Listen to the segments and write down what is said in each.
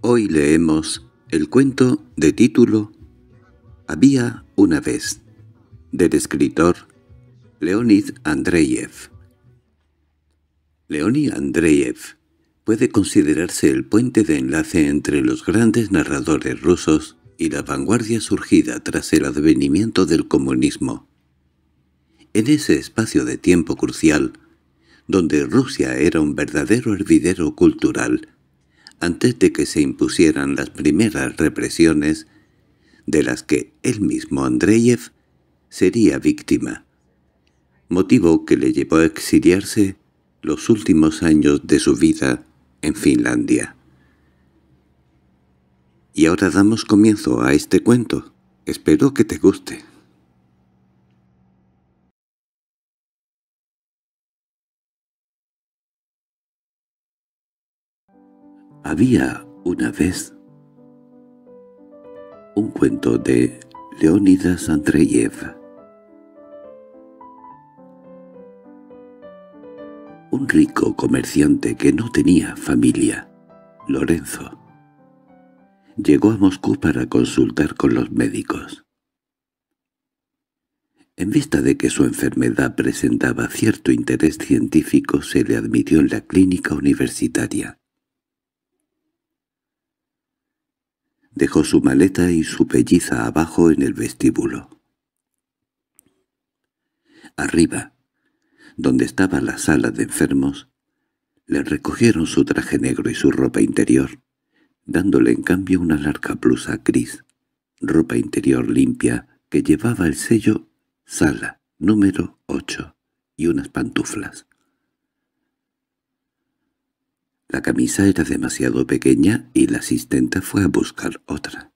Hoy leemos el cuento de título Había una vez, del escritor Leonid Andreyev. Leonid Andreyev puede considerarse el puente de enlace entre los grandes narradores rusos y la vanguardia surgida tras el advenimiento del comunismo. En ese espacio de tiempo crucial, donde Rusia era un verdadero hervidero cultural, antes de que se impusieran las primeras represiones de las que él mismo Andreyev sería víctima, motivo que le llevó a exiliarse los últimos años de su vida en Finlandia. Y ahora damos comienzo a este cuento. Espero que te guste. Había una vez un cuento de Leónidas Andreyev. Un rico comerciante que no tenía familia, Lorenzo, llegó a Moscú para consultar con los médicos. En vista de que su enfermedad presentaba cierto interés científico, se le admitió en la clínica universitaria. Dejó su maleta y su pelliza abajo en el vestíbulo. Arriba, donde estaba la sala de enfermos, le recogieron su traje negro y su ropa interior, dándole en cambio una larga blusa gris, ropa interior limpia que llevaba el sello Sala número 8 y unas pantuflas. La camisa era demasiado pequeña y la asistenta fue a buscar otra.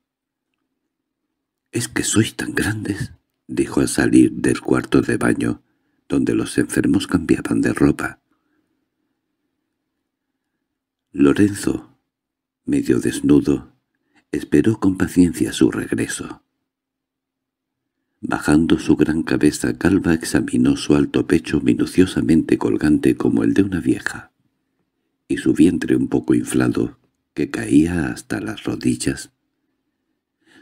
—¿Es que sois tan grandes? —dijo al salir del cuarto de baño, donde los enfermos cambiaban de ropa. Lorenzo, medio desnudo, esperó con paciencia su regreso. Bajando su gran cabeza calva examinó su alto pecho minuciosamente colgante como el de una vieja y su vientre un poco inflado, que caía hasta las rodillas.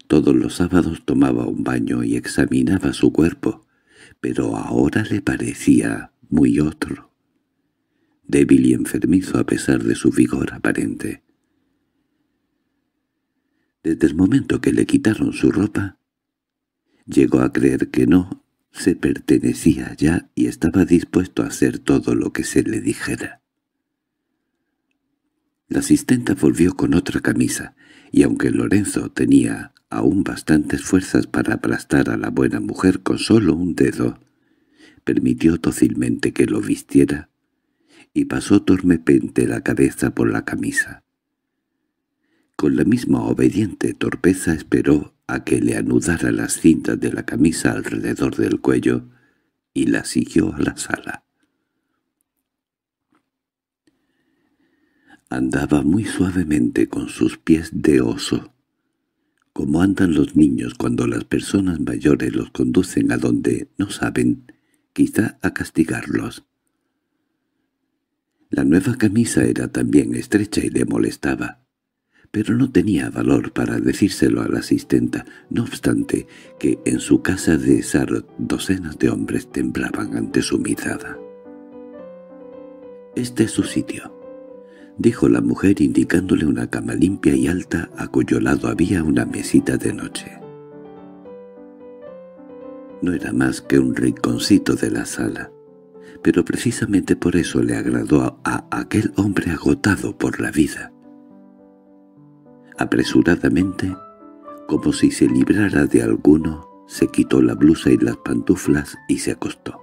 Todos los sábados tomaba un baño y examinaba su cuerpo, pero ahora le parecía muy otro, débil y enfermizo a pesar de su vigor aparente. Desde el momento que le quitaron su ropa, llegó a creer que no se pertenecía ya y estaba dispuesto a hacer todo lo que se le dijera. La asistenta volvió con otra camisa, y aunque Lorenzo tenía aún bastantes fuerzas para aplastar a la buena mujer con solo un dedo, permitió dócilmente que lo vistiera y pasó torpemente la cabeza por la camisa. Con la misma obediente torpeza esperó a que le anudara las cintas de la camisa alrededor del cuello y la siguió a la sala. Andaba muy suavemente con sus pies de oso, como andan los niños cuando las personas mayores los conducen a donde no saben, quizá a castigarlos. La nueva camisa era también estrecha y le molestaba, pero no tenía valor para decírselo a la asistenta, no obstante que en su casa de Sarot docenas de hombres temblaban ante su mirada. «Este es su sitio», dijo la mujer indicándole una cama limpia y alta a cuyo lado había una mesita de noche. No era más que un rinconcito de la sala, pero precisamente por eso le agradó a aquel hombre agotado por la vida. Apresuradamente, como si se librara de alguno, se quitó la blusa y las pantuflas y se acostó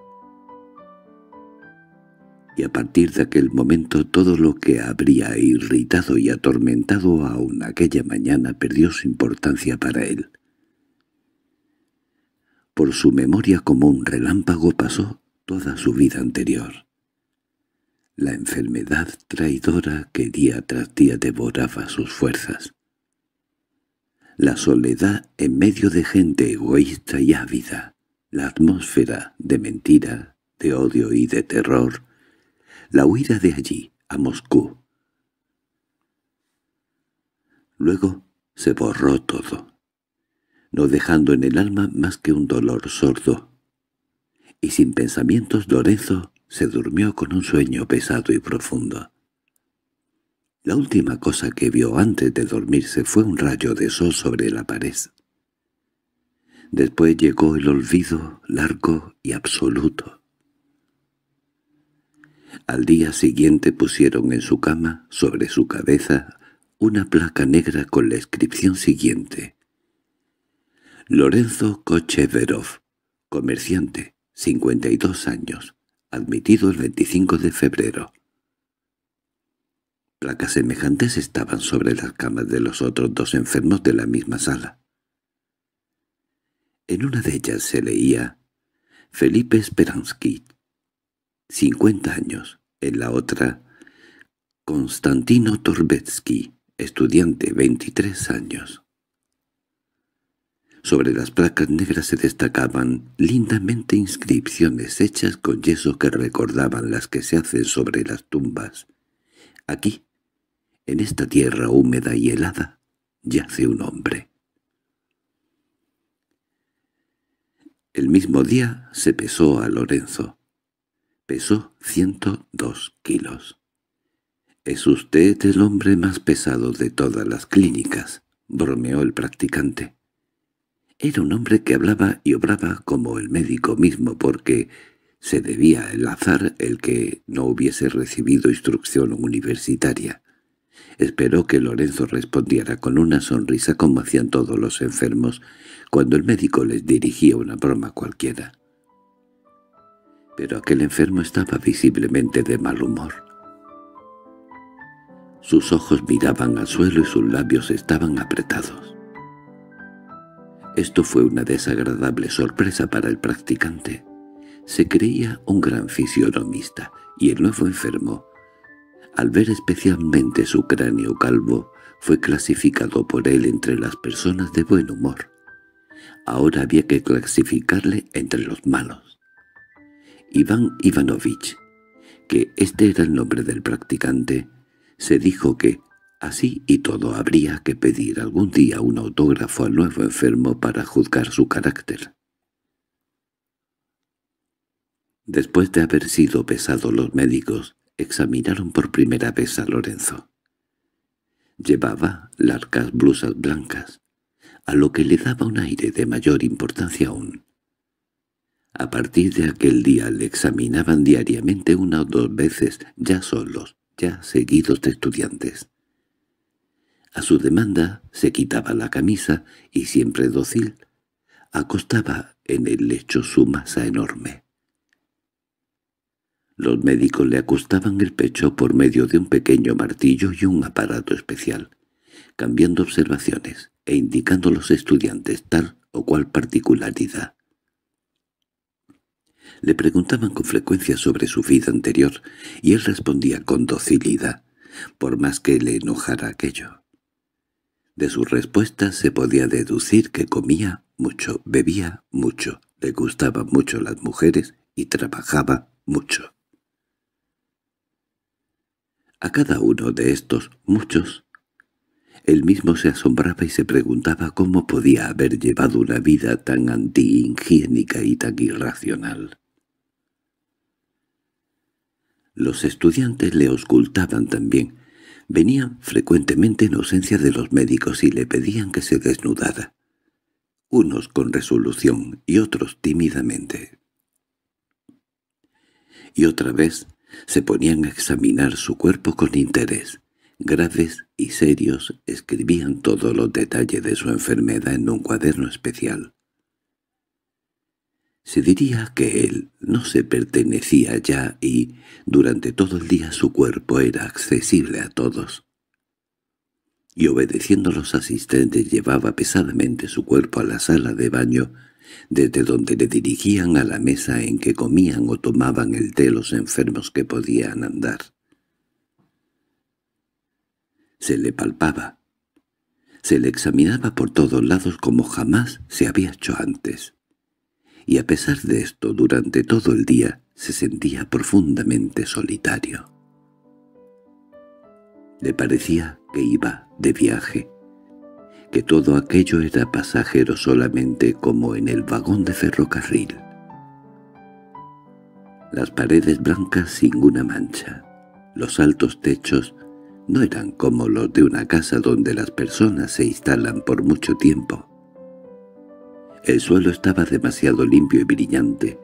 y a partir de aquel momento todo lo que habría irritado y atormentado aún aquella mañana perdió su importancia para él. Por su memoria como un relámpago pasó toda su vida anterior. La enfermedad traidora que día tras día devoraba sus fuerzas. La soledad en medio de gente egoísta y ávida. La atmósfera de mentira, de odio y de terror la huida de allí, a Moscú. Luego se borró todo, no dejando en el alma más que un dolor sordo. Y sin pensamientos Lorenzo se durmió con un sueño pesado y profundo. La última cosa que vio antes de dormirse fue un rayo de sol sobre la pared. Después llegó el olvido largo y absoluto. Al día siguiente pusieron en su cama, sobre su cabeza, una placa negra con la inscripción siguiente. Lorenzo Kocheverov, comerciante, 52 años, admitido el 25 de febrero. Placas semejantes estaban sobre las camas de los otros dos enfermos de la misma sala. En una de ellas se leía «Felipe Speransky, 50 años. En la otra, Constantino Torbetsky, estudiante, 23 años. Sobre las placas negras se destacaban lindamente inscripciones hechas con yeso que recordaban las que se hacen sobre las tumbas. Aquí, en esta tierra húmeda y helada, yace un hombre. El mismo día se pesó a Lorenzo. Pesó 102 kilos. —Es usted el hombre más pesado de todas las clínicas —bromeó el practicante. Era un hombre que hablaba y obraba como el médico mismo porque se debía el azar el que no hubiese recibido instrucción universitaria. Esperó que Lorenzo respondiera con una sonrisa como hacían todos los enfermos cuando el médico les dirigía una broma cualquiera pero aquel enfermo estaba visiblemente de mal humor. Sus ojos miraban al suelo y sus labios estaban apretados. Esto fue una desagradable sorpresa para el practicante. Se creía un gran fisionomista, y el nuevo enfermo, al ver especialmente su cráneo calvo, fue clasificado por él entre las personas de buen humor. Ahora había que clasificarle entre los malos. Iván Ivanovich, que este era el nombre del practicante, se dijo que, así y todo, habría que pedir algún día un autógrafo al nuevo enfermo para juzgar su carácter. Después de haber sido pesado los médicos, examinaron por primera vez a Lorenzo. Llevaba largas blusas blancas, a lo que le daba un aire de mayor importancia aún. A partir de aquel día le examinaban diariamente una o dos veces, ya solos, ya seguidos de estudiantes. A su demanda se quitaba la camisa y, siempre dócil, acostaba en el lecho su masa enorme. Los médicos le acostaban el pecho por medio de un pequeño martillo y un aparato especial, cambiando observaciones e indicando a los estudiantes tal o cual particularidad. Le preguntaban con frecuencia sobre su vida anterior, y él respondía con docilidad, por más que le enojara aquello. De sus respuestas se podía deducir que comía mucho, bebía mucho, le gustaban mucho las mujeres y trabajaba mucho. A cada uno de estos, muchos, él mismo se asombraba y se preguntaba cómo podía haber llevado una vida tan antihigiénica y tan irracional. Los estudiantes le auscultaban también. Venían frecuentemente en ausencia de los médicos y le pedían que se desnudara. Unos con resolución y otros tímidamente. Y otra vez se ponían a examinar su cuerpo con interés. Graves y serios escribían todos los detalles de su enfermedad en un cuaderno especial. Se diría que él no se pertenecía ya y, durante todo el día, su cuerpo era accesible a todos. Y obedeciendo a los asistentes llevaba pesadamente su cuerpo a la sala de baño, desde donde le dirigían a la mesa en que comían o tomaban el té los enfermos que podían andar. Se le palpaba. Se le examinaba por todos lados como jamás se había hecho antes y a pesar de esto durante todo el día se sentía profundamente solitario. Le parecía que iba de viaje, que todo aquello era pasajero solamente como en el vagón de ferrocarril. Las paredes blancas sin una mancha, los altos techos no eran como los de una casa donde las personas se instalan por mucho tiempo. El suelo estaba demasiado limpio y brillante.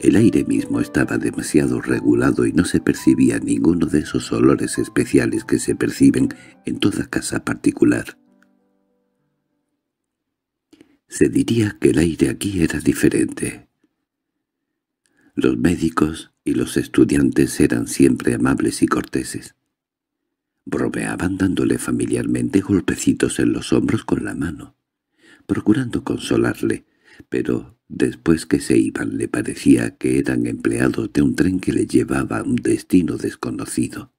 El aire mismo estaba demasiado regulado y no se percibía ninguno de esos olores especiales que se perciben en toda casa particular. Se diría que el aire aquí era diferente. Los médicos y los estudiantes eran siempre amables y corteses. Bromeaban dándole familiarmente golpecitos en los hombros con la mano procurando consolarle, pero después que se iban le parecía que eran empleados de un tren que le llevaba a un destino desconocido.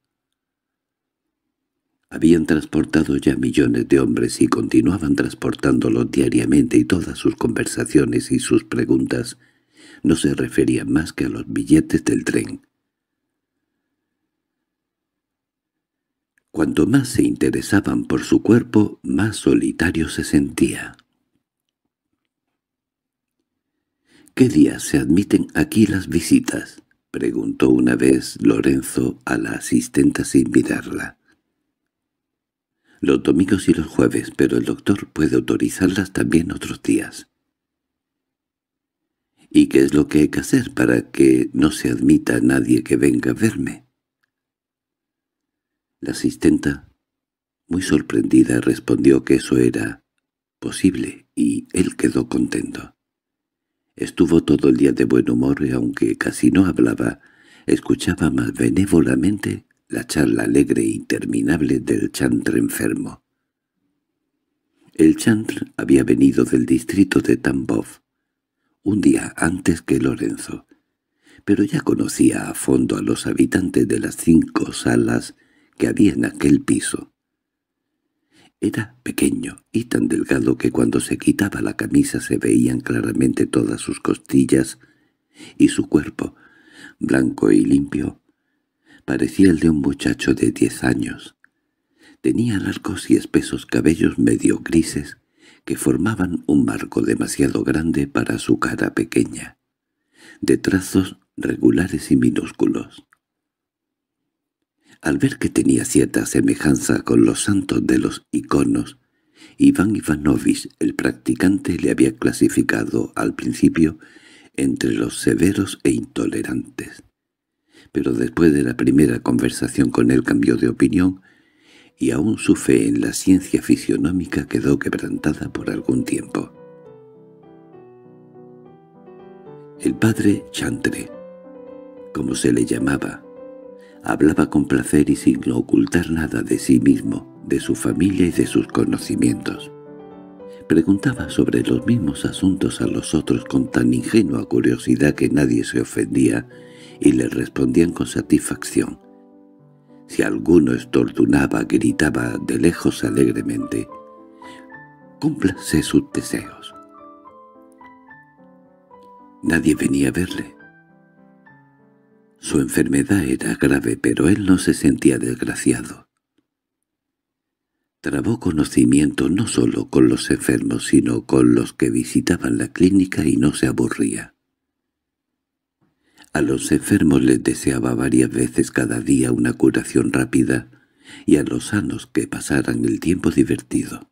Habían transportado ya millones de hombres y continuaban transportándolos diariamente y todas sus conversaciones y sus preguntas no se referían más que a los billetes del tren. Cuanto más se interesaban por su cuerpo, más solitario se sentía. —¿Qué días se admiten aquí las visitas? —preguntó una vez Lorenzo a la asistenta sin mirarla. —Los domingos y los jueves, pero el doctor puede autorizarlas también otros días. —¿Y qué es lo que hay que hacer para que no se admita a nadie que venga a verme? La asistenta, muy sorprendida, respondió que eso era posible y él quedó contento. Estuvo todo el día de buen humor y aunque casi no hablaba, escuchaba más benévolamente la charla alegre e interminable del chantre enfermo. El chantre había venido del distrito de Tambov, un día antes que Lorenzo, pero ya conocía a fondo a los habitantes de las cinco salas que había en aquel piso. Era pequeño y tan delgado que cuando se quitaba la camisa se veían claramente todas sus costillas y su cuerpo, blanco y limpio, parecía el de un muchacho de diez años. Tenía largos y espesos cabellos medio grises que formaban un marco demasiado grande para su cara pequeña, de trazos regulares y minúsculos. Al ver que tenía cierta semejanza con los santos de los iconos, Iván Ivanovich, el practicante, le había clasificado al principio entre los severos e intolerantes. Pero después de la primera conversación con él cambió de opinión, y aún su fe en la ciencia fisionómica quedó quebrantada por algún tiempo. El padre Chantre, como se le llamaba, Hablaba con placer y sin ocultar nada de sí mismo, de su familia y de sus conocimientos. Preguntaba sobre los mismos asuntos a los otros con tan ingenua curiosidad que nadie se ofendía y le respondían con satisfacción. Si alguno estortunaba, gritaba de lejos alegremente, «¡Cúmplase sus deseos!». Nadie venía a verle. Su enfermedad era grave, pero él no se sentía desgraciado. Trabó conocimiento no solo con los enfermos, sino con los que visitaban la clínica y no se aburría. A los enfermos les deseaba varias veces cada día una curación rápida y a los sanos que pasaran el tiempo divertido.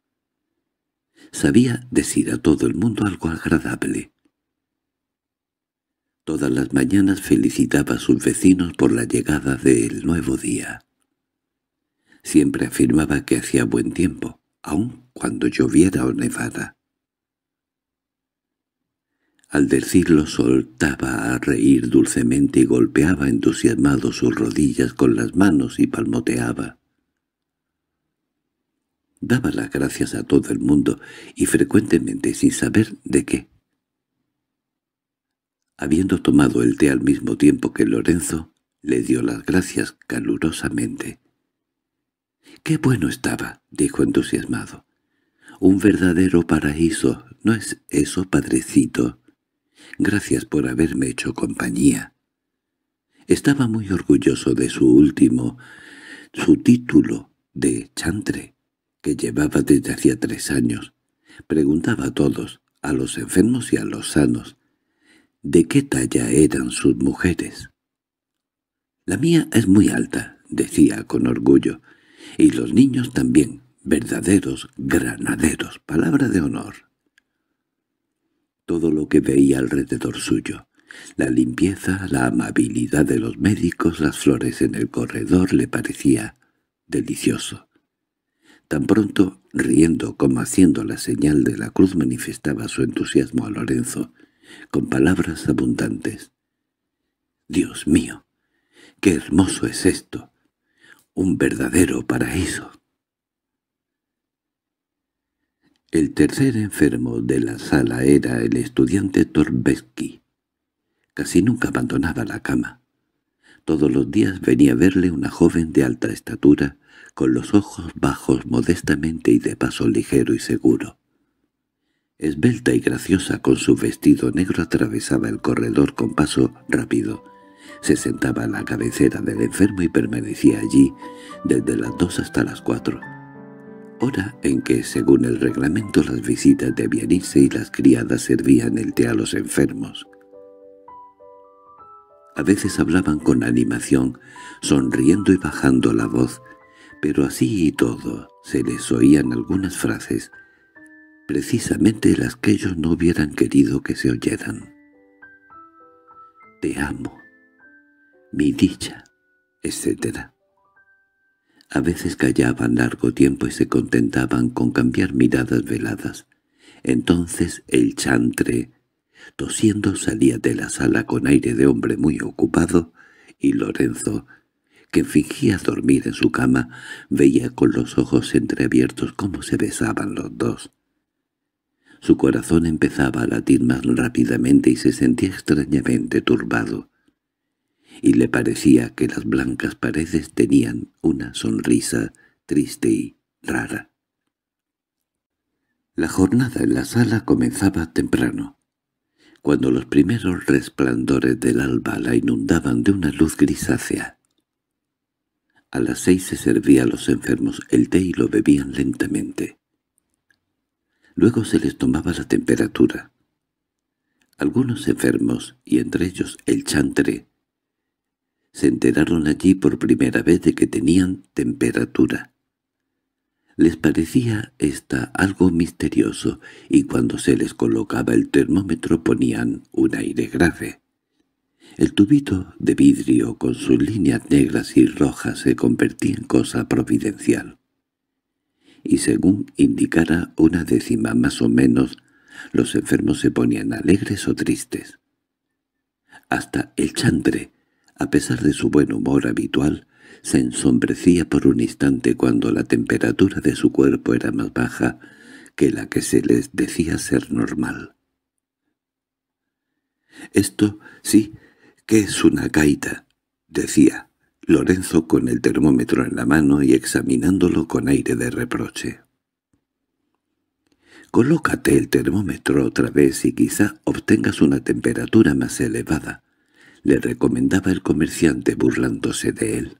Sabía decir a todo el mundo algo agradable, Todas las mañanas felicitaba a sus vecinos por la llegada del nuevo día. Siempre afirmaba que hacía buen tiempo, aun cuando lloviera o nevada. Al decirlo soltaba a reír dulcemente y golpeaba entusiasmado sus rodillas con las manos y palmoteaba. Daba las gracias a todo el mundo y frecuentemente sin saber de qué. Habiendo tomado el té al mismo tiempo que Lorenzo, le dio las gracias calurosamente. —¡Qué bueno estaba! —dijo entusiasmado. —Un verdadero paraíso, ¿no es eso, padrecito? Gracias por haberme hecho compañía. Estaba muy orgulloso de su último, su título de chantre, que llevaba desde hacía tres años. Preguntaba a todos, a los enfermos y a los sanos, de qué talla eran sus mujeres. «La mía es muy alta», decía con orgullo, «y los niños también, verdaderos granaderos, palabra de honor». Todo lo que veía alrededor suyo, la limpieza, la amabilidad de los médicos, las flores en el corredor, le parecía delicioso. Tan pronto, riendo como haciendo la señal de la cruz, manifestaba su entusiasmo a Lorenzo, con palabras abundantes. «Dios mío, qué hermoso es esto, un verdadero paraíso». El tercer enfermo de la sala era el estudiante Torbesky. Casi nunca abandonaba la cama. Todos los días venía a verle una joven de alta estatura, con los ojos bajos modestamente y de paso ligero y seguro. Esbelta y graciosa con su vestido negro atravesaba el corredor con paso rápido. Se sentaba a la cabecera del enfermo y permanecía allí desde las dos hasta las cuatro. Hora en que, según el reglamento, las visitas debían irse y las criadas servían el té a los enfermos. A veces hablaban con animación, sonriendo y bajando la voz, pero así y todo se les oían algunas frases precisamente las que ellos no hubieran querido que se oyeran. Te amo, mi dicha, etc. A veces callaban largo tiempo y se contentaban con cambiar miradas veladas. Entonces el chantre, tosiendo, salía de la sala con aire de hombre muy ocupado, y Lorenzo, que fingía dormir en su cama, veía con los ojos entreabiertos cómo se besaban los dos. Su corazón empezaba a latir más rápidamente y se sentía extrañamente turbado. Y le parecía que las blancas paredes tenían una sonrisa triste y rara. La jornada en la sala comenzaba temprano. Cuando los primeros resplandores del alba la inundaban de una luz grisácea. A las seis se servía a los enfermos el té y lo bebían lentamente. Luego se les tomaba la temperatura. Algunos enfermos, y entre ellos el chantre, se enteraron allí por primera vez de que tenían temperatura. Les parecía esta algo misterioso, y cuando se les colocaba el termómetro ponían un aire grave. El tubito de vidrio con sus líneas negras y rojas se convertía en cosa providencial y según indicara una décima más o menos, los enfermos se ponían alegres o tristes. Hasta el chantre, a pesar de su buen humor habitual, se ensombrecía por un instante cuando la temperatura de su cuerpo era más baja que la que se les decía ser normal. «Esto sí que es una gaita», decía, Lorenzo con el termómetro en la mano y examinándolo con aire de reproche. Colócate el termómetro otra vez y quizá obtengas una temperatura más elevada, le recomendaba el comerciante burlándose de él.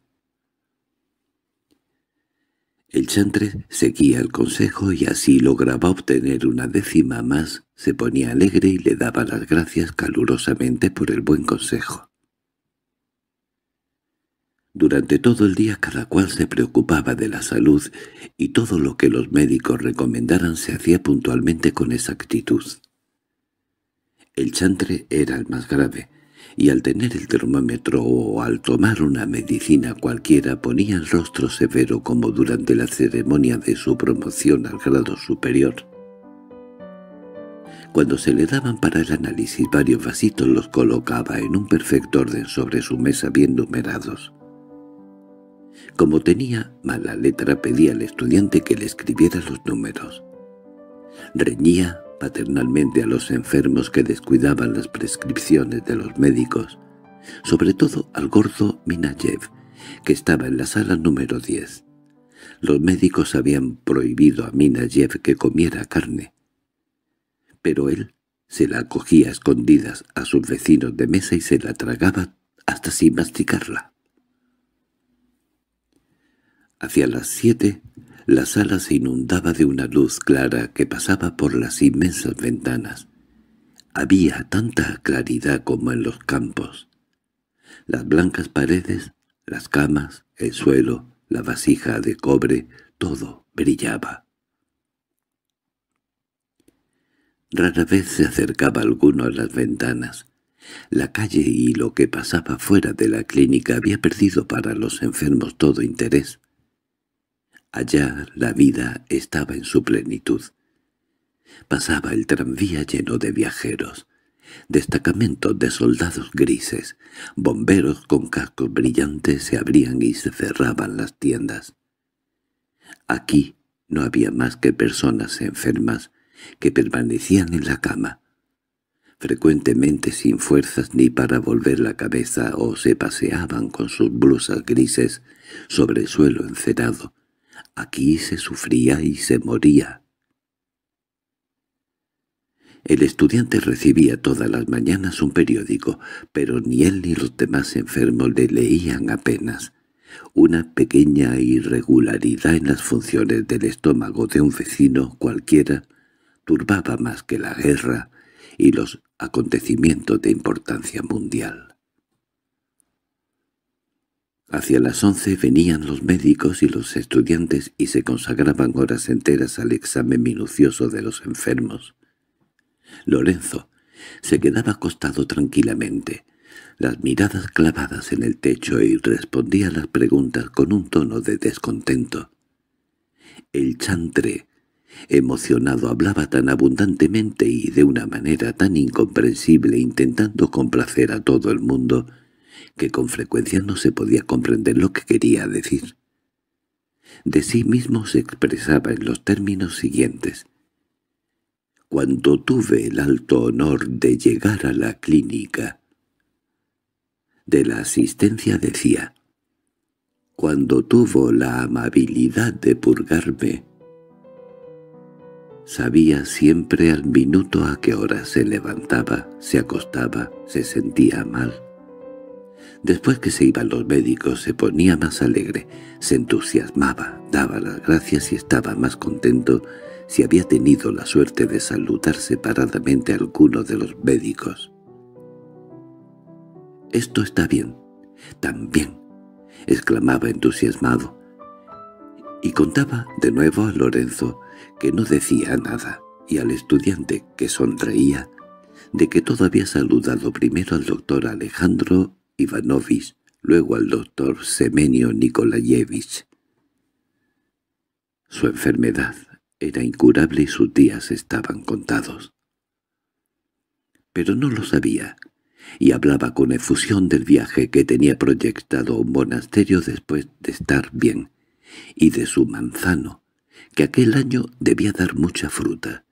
El chantre seguía el consejo y así lograba obtener una décima más, se ponía alegre y le daba las gracias calurosamente por el buen consejo. Durante todo el día cada cual se preocupaba de la salud y todo lo que los médicos recomendaran se hacía puntualmente con exactitud. El chantre era el más grave, y al tener el termómetro o al tomar una medicina cualquiera ponía el rostro severo como durante la ceremonia de su promoción al grado superior. Cuando se le daban para el análisis varios vasitos los colocaba en un perfecto orden sobre su mesa bien numerados. Como tenía mala letra pedía al estudiante que le escribiera los números. Reñía paternalmente a los enfermos que descuidaban las prescripciones de los médicos, sobre todo al gordo Minayev, que estaba en la sala número 10. Los médicos habían prohibido a Minayev que comiera carne, pero él se la cogía escondidas a sus vecinos de mesa y se la tragaba hasta sin masticarla. Hacia las siete, la sala se inundaba de una luz clara que pasaba por las inmensas ventanas. Había tanta claridad como en los campos. Las blancas paredes, las camas, el suelo, la vasija de cobre, todo brillaba. Rara vez se acercaba alguno a las ventanas. La calle y lo que pasaba fuera de la clínica había perdido para los enfermos todo interés. Allá la vida estaba en su plenitud. Pasaba el tranvía lleno de viajeros, destacamentos de soldados grises, bomberos con cascos brillantes se abrían y se cerraban las tiendas. Aquí no había más que personas enfermas que permanecían en la cama, frecuentemente sin fuerzas ni para volver la cabeza o se paseaban con sus blusas grises sobre el suelo encerado, Aquí se sufría y se moría. El estudiante recibía todas las mañanas un periódico, pero ni él ni los demás enfermos le leían apenas. Una pequeña irregularidad en las funciones del estómago de un vecino cualquiera turbaba más que la guerra y los acontecimientos de importancia mundial. Hacia las once venían los médicos y los estudiantes y se consagraban horas enteras al examen minucioso de los enfermos. Lorenzo se quedaba acostado tranquilamente, las miradas clavadas en el techo y respondía las preguntas con un tono de descontento. El chantre, emocionado, hablaba tan abundantemente y de una manera tan incomprensible intentando complacer a todo el mundo que con frecuencia no se podía comprender lo que quería decir. De sí mismo se expresaba en los términos siguientes. Cuando tuve el alto honor de llegar a la clínica, de la asistencia decía, cuando tuvo la amabilidad de purgarme, Sabía siempre al minuto a qué hora se levantaba, se acostaba, se sentía mal, Después que se iban los médicos se ponía más alegre, se entusiasmaba, daba las gracias y estaba más contento si había tenido la suerte de saludar separadamente a alguno de los médicos. «Esto está bien, también exclamaba entusiasmado. Y contaba de nuevo a Lorenzo, que no decía nada, y al estudiante, que sonreía, de que todo había saludado primero al doctor Alejandro Ivanovich, luego al doctor Semenio Nikolayevich. Su enfermedad era incurable y sus días estaban contados. Pero no lo sabía, y hablaba con efusión del viaje que tenía proyectado a un monasterio después de estar bien, y de su manzano, que aquel año debía dar mucha fruta,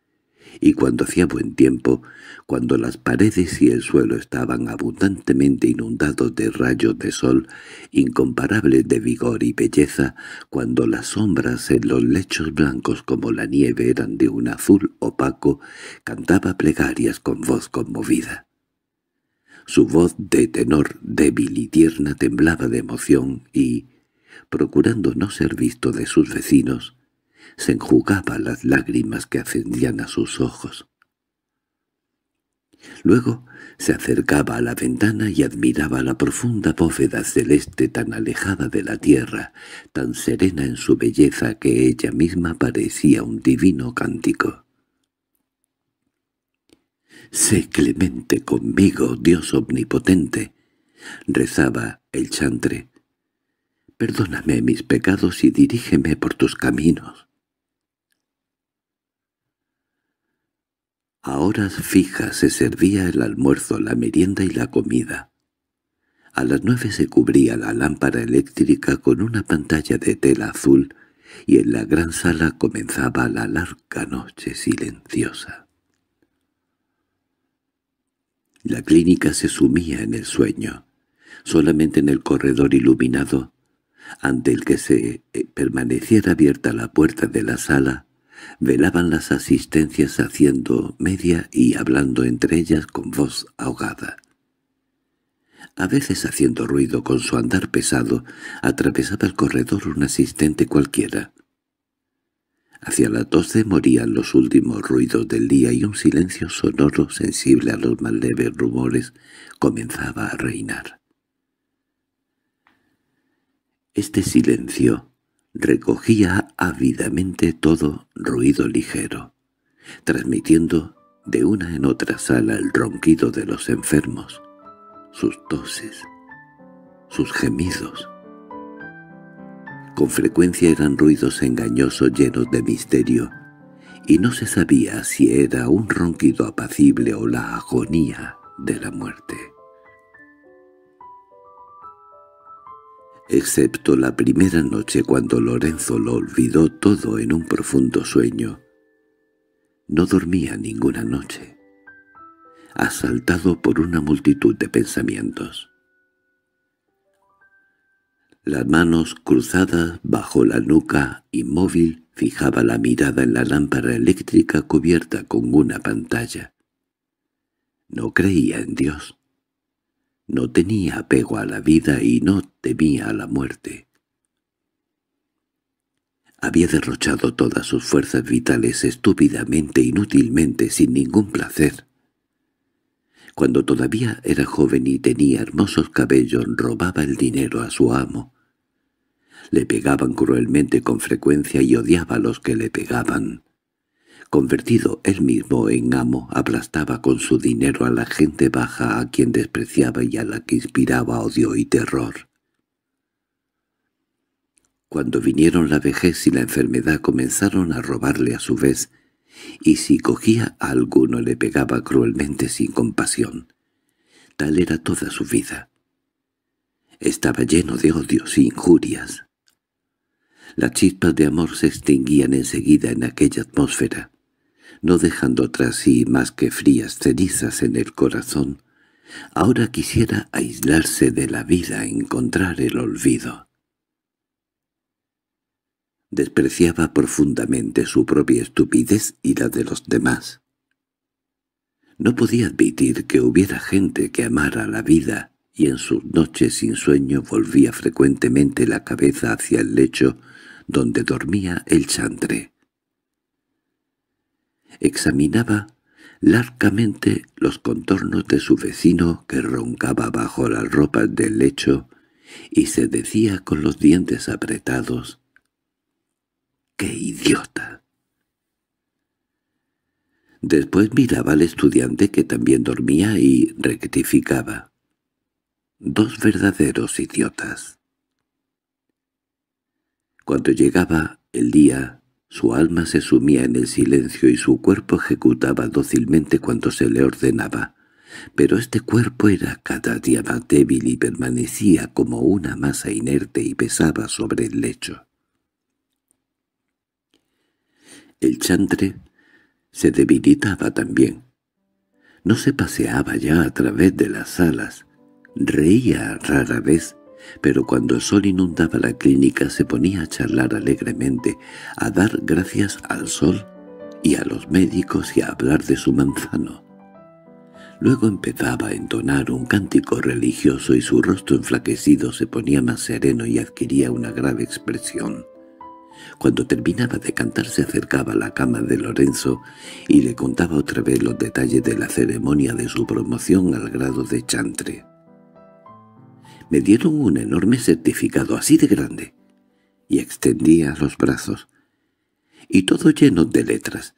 y cuando hacía buen tiempo cuando las paredes y el suelo estaban abundantemente inundados de rayos de sol, incomparables de vigor y belleza, cuando las sombras en los lechos blancos como la nieve eran de un azul opaco, cantaba plegarias con voz conmovida. Su voz de tenor débil y tierna temblaba de emoción y, procurando no ser visto de sus vecinos, se enjugaba las lágrimas que ascendían a sus ojos. Luego se acercaba a la ventana y admiraba la profunda bóveda celeste tan alejada de la tierra, tan serena en su belleza que ella misma parecía un divino cántico. «Sé clemente conmigo, Dios omnipotente», rezaba el chantre. «Perdóname mis pecados y dirígeme por tus caminos». A horas fijas se servía el almuerzo, la merienda y la comida. A las nueve se cubría la lámpara eléctrica con una pantalla de tela azul y en la gran sala comenzaba la larga noche silenciosa. La clínica se sumía en el sueño. Solamente en el corredor iluminado, ante el que se eh, permaneciera abierta la puerta de la sala, Velaban las asistencias haciendo media y hablando entre ellas con voz ahogada. A veces haciendo ruido con su andar pesado, atravesaba el corredor un asistente cualquiera. Hacia las doce morían los últimos ruidos del día y un silencio sonoro sensible a los más leves rumores comenzaba a reinar. Este silencio recogía ávidamente todo ruido ligero, transmitiendo de una en otra sala el ronquido de los enfermos, sus toses, sus gemidos. Con frecuencia eran ruidos engañosos llenos de misterio, y no se sabía si era un ronquido apacible o la agonía de la muerte. excepto la primera noche cuando Lorenzo lo olvidó todo en un profundo sueño. No dormía ninguna noche, asaltado por una multitud de pensamientos. Las manos cruzadas bajo la nuca, inmóvil, fijaba la mirada en la lámpara eléctrica cubierta con una pantalla. No creía en Dios. No tenía apego a la vida y no temía a la muerte. Había derrochado todas sus fuerzas vitales estúpidamente, inútilmente, sin ningún placer. Cuando todavía era joven y tenía hermosos cabellos, robaba el dinero a su amo. Le pegaban cruelmente con frecuencia y odiaba a los que le pegaban. Convertido él mismo en amo, aplastaba con su dinero a la gente baja a quien despreciaba y a la que inspiraba odio y terror. Cuando vinieron la vejez y la enfermedad comenzaron a robarle a su vez, y si cogía a alguno le pegaba cruelmente sin compasión. Tal era toda su vida. Estaba lleno de odios e injurias. Las chispas de amor se extinguían enseguida en aquella atmósfera no dejando tras sí más que frías cenizas en el corazón, ahora quisiera aislarse de la vida, encontrar el olvido. Despreciaba profundamente su propia estupidez y la de los demás. No podía admitir que hubiera gente que amara la vida, y en sus noches sin sueño volvía frecuentemente la cabeza hacia el lecho donde dormía el chantre examinaba largamente los contornos de su vecino que roncaba bajo las ropas del lecho y se decía con los dientes apretados —¡Qué idiota! Después miraba al estudiante que también dormía y rectificaba. Dos verdaderos idiotas. Cuando llegaba el día su alma se sumía en el silencio y su cuerpo ejecutaba dócilmente cuanto se le ordenaba. Pero este cuerpo era cada día más débil y permanecía como una masa inerte y pesaba sobre el lecho. El chantre se debilitaba también. No se paseaba ya a través de las salas, reía rara vez pero cuando el sol inundaba la clínica se ponía a charlar alegremente, a dar gracias al sol y a los médicos y a hablar de su manzano. Luego empezaba a entonar un cántico religioso y su rostro enflaquecido se ponía más sereno y adquiría una grave expresión. Cuando terminaba de cantar se acercaba a la cama de Lorenzo y le contaba otra vez los detalles de la ceremonia de su promoción al grado de chantre me dieron un enorme certificado así de grande, y extendía los brazos, y todo lleno de letras.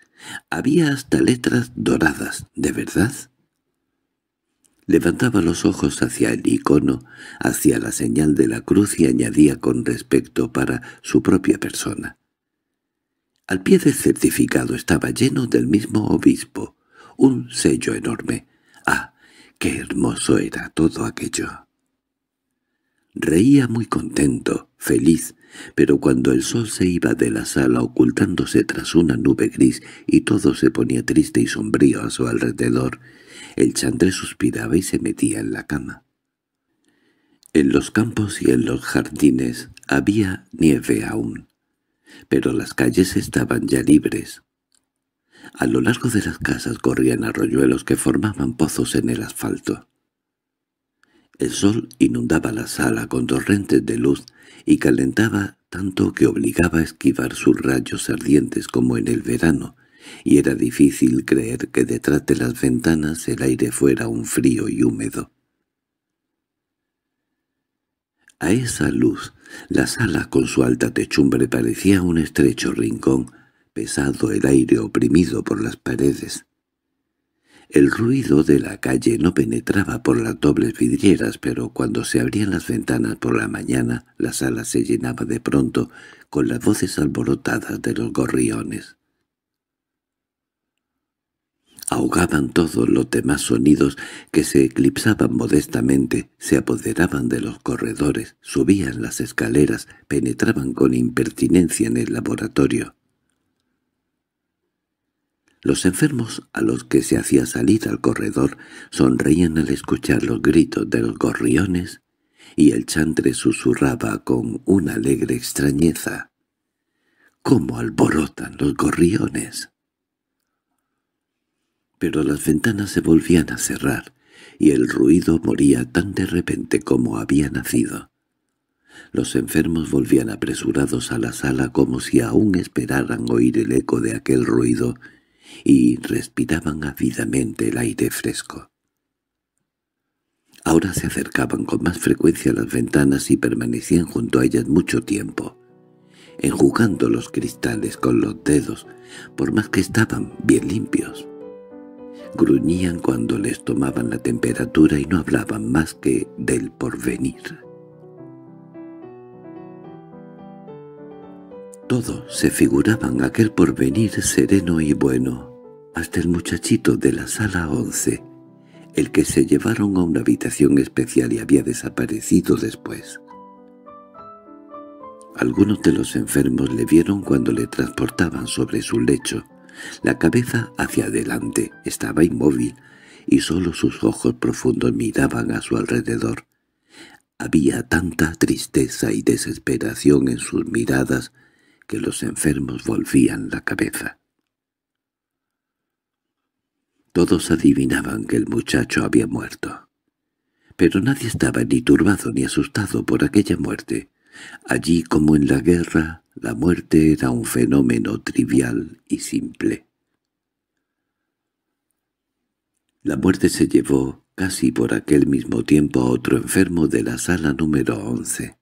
Había hasta letras doradas, ¿de verdad? Levantaba los ojos hacia el icono, hacia la señal de la cruz y añadía con respecto para su propia persona. Al pie del certificado estaba lleno del mismo obispo, un sello enorme. ¡Ah, qué hermoso era todo aquello! Reía muy contento, feliz, pero cuando el sol se iba de la sala ocultándose tras una nube gris y todo se ponía triste y sombrío a su alrededor, el chandré suspiraba y se metía en la cama. En los campos y en los jardines había nieve aún, pero las calles estaban ya libres. A lo largo de las casas corrían arroyuelos que formaban pozos en el asfalto. El sol inundaba la sala con torrentes de luz y calentaba tanto que obligaba a esquivar sus rayos ardientes como en el verano, y era difícil creer que detrás de las ventanas el aire fuera un frío y húmedo. A esa luz, la sala con su alta techumbre parecía un estrecho rincón, pesado el aire oprimido por las paredes. El ruido de la calle no penetraba por las dobles vidrieras, pero cuando se abrían las ventanas por la mañana, la sala se llenaba de pronto con las voces alborotadas de los gorriones. Ahogaban todos los demás sonidos que se eclipsaban modestamente, se apoderaban de los corredores, subían las escaleras, penetraban con impertinencia en el laboratorio. Los enfermos a los que se hacía salir al corredor sonreían al escuchar los gritos de los gorriones y el chantre susurraba con una alegre extrañeza. —¡Cómo alborotan los gorriones! Pero las ventanas se volvían a cerrar y el ruido moría tan de repente como había nacido. Los enfermos volvían apresurados a la sala como si aún esperaran oír el eco de aquel ruido y respiraban ávidamente el aire fresco. Ahora se acercaban con más frecuencia a las ventanas y permanecían junto a ellas mucho tiempo, enjugando los cristales con los dedos, por más que estaban bien limpios. Gruñían cuando les tomaban la temperatura y no hablaban más que del porvenir. Todos se figuraban aquel porvenir sereno y bueno, hasta el muchachito de la sala once, el que se llevaron a una habitación especial y había desaparecido después. Algunos de los enfermos le vieron cuando le transportaban sobre su lecho. La cabeza hacia adelante estaba inmóvil y solo sus ojos profundos miraban a su alrededor. Había tanta tristeza y desesperación en sus miradas que los enfermos volvían la cabeza. Todos adivinaban que el muchacho había muerto. Pero nadie estaba ni turbado ni asustado por aquella muerte. Allí como en la guerra, la muerte era un fenómeno trivial y simple. La muerte se llevó casi por aquel mismo tiempo a otro enfermo de la sala número 11.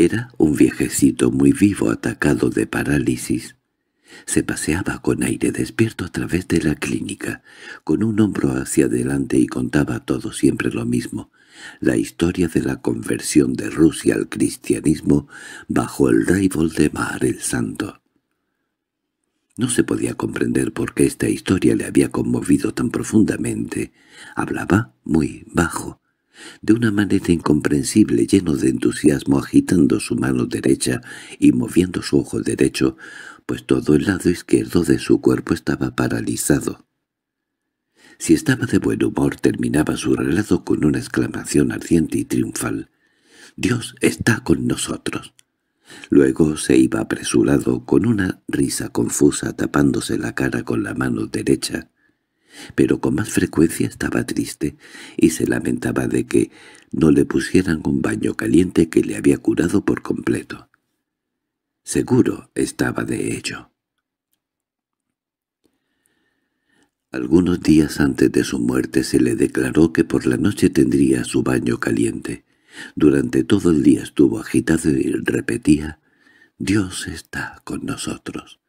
Era un viejecito muy vivo atacado de parálisis. Se paseaba con aire despierto a través de la clínica, con un hombro hacia adelante y contaba todo siempre lo mismo, la historia de la conversión de Rusia al cristianismo bajo el de Mar el Santo. No se podía comprender por qué esta historia le había conmovido tan profundamente. Hablaba muy bajo, de una manera incomprensible, lleno de entusiasmo, agitando su mano derecha y moviendo su ojo derecho, pues todo el lado izquierdo de su cuerpo estaba paralizado. Si estaba de buen humor, terminaba su relato con una exclamación ardiente y triunfal. «¡Dios está con nosotros!». Luego se iba apresurado, con una risa confusa tapándose la cara con la mano derecha, pero con más frecuencia estaba triste y se lamentaba de que no le pusieran un baño caliente que le había curado por completo. Seguro estaba de ello. Algunos días antes de su muerte se le declaró que por la noche tendría su baño caliente. Durante todo el día estuvo agitado y repetía «Dios está con nosotros»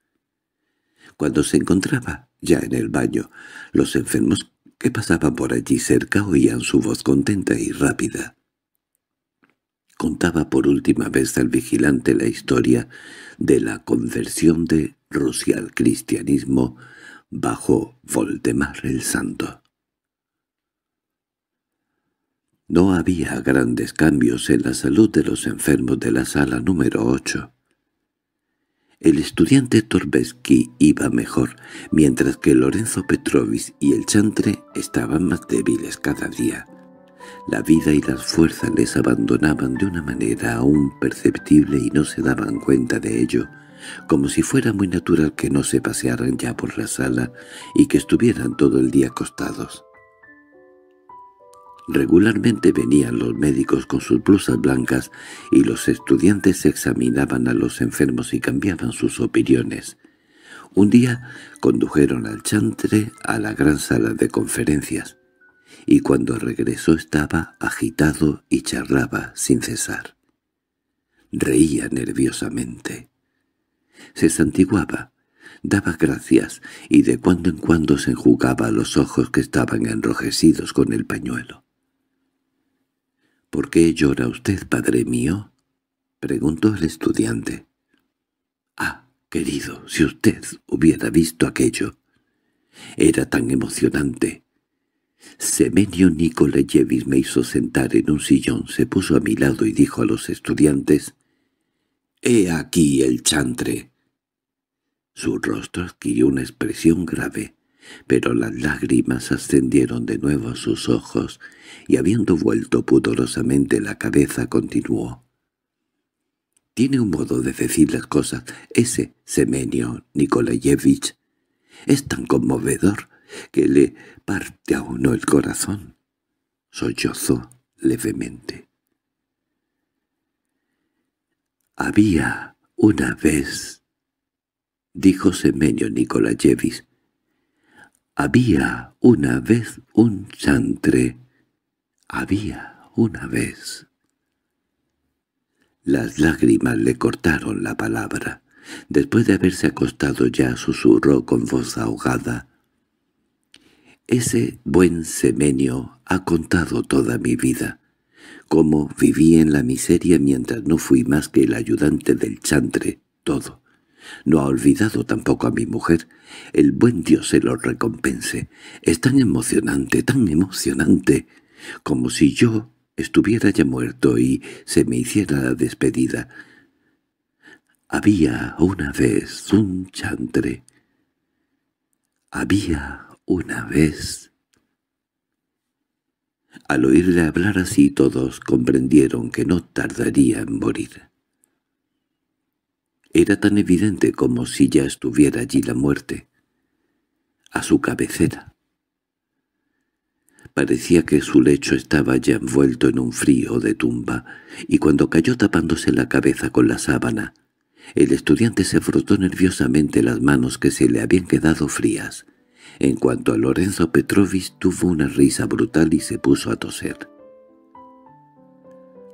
cuando se encontraba ya en el baño. Los enfermos que pasaban por allí cerca oían su voz contenta y rápida. Contaba por última vez al vigilante la historia de la conversión de Rusia al cristianismo bajo Voldemar el Santo. No había grandes cambios en la salud de los enfermos de la sala número ocho. El estudiante Torbesky iba mejor, mientras que Lorenzo Petrovich y el chantre estaban más débiles cada día. La vida y las fuerzas les abandonaban de una manera aún perceptible y no se daban cuenta de ello, como si fuera muy natural que no se pasearan ya por la sala y que estuvieran todo el día acostados. Regularmente venían los médicos con sus blusas blancas y los estudiantes examinaban a los enfermos y cambiaban sus opiniones. Un día condujeron al chantre a la gran sala de conferencias, y cuando regresó estaba agitado y charlaba sin cesar. Reía nerviosamente. Se santiguaba, daba gracias y de cuando en cuando se enjugaba los ojos que estaban enrojecidos con el pañuelo. —¿Por qué llora usted, padre mío? —preguntó el estudiante. —Ah, querido, si usted hubiera visto aquello. Era tan emocionante. Semenio Nikoleyevich me hizo sentar en un sillón, se puso a mi lado y dijo a los estudiantes, «¡He aquí el chantre!». Su rostro adquirió una expresión grave pero las lágrimas ascendieron de nuevo a sus ojos, y habiendo vuelto pudorosamente la cabeza continuó. Tiene un modo de decir las cosas, ese Semenio Nikolayevich. Es tan conmovedor que le parte a uno el corazón. Sollozó levemente. Había una vez, dijo Semenio Nikolayevich, había una vez un chantre. Había una vez. Las lágrimas le cortaron la palabra. Después de haberse acostado ya susurró con voz ahogada. Ese buen semenio ha contado toda mi vida. Cómo viví en la miseria mientras no fui más que el ayudante del chantre, todo. No ha olvidado tampoco a mi mujer. El buen Dios se lo recompense. Es tan emocionante, tan emocionante, como si yo estuviera ya muerto y se me hiciera la despedida. Había una vez un chantre. Había una vez... Al oírle hablar así todos comprendieron que no tardaría en morir. Era tan evidente como si ya estuviera allí la muerte, a su cabecera. Parecía que su lecho estaba ya envuelto en un frío de tumba, y cuando cayó tapándose la cabeza con la sábana, el estudiante se frotó nerviosamente las manos que se le habían quedado frías. En cuanto a Lorenzo Petrovich tuvo una risa brutal y se puso a toser.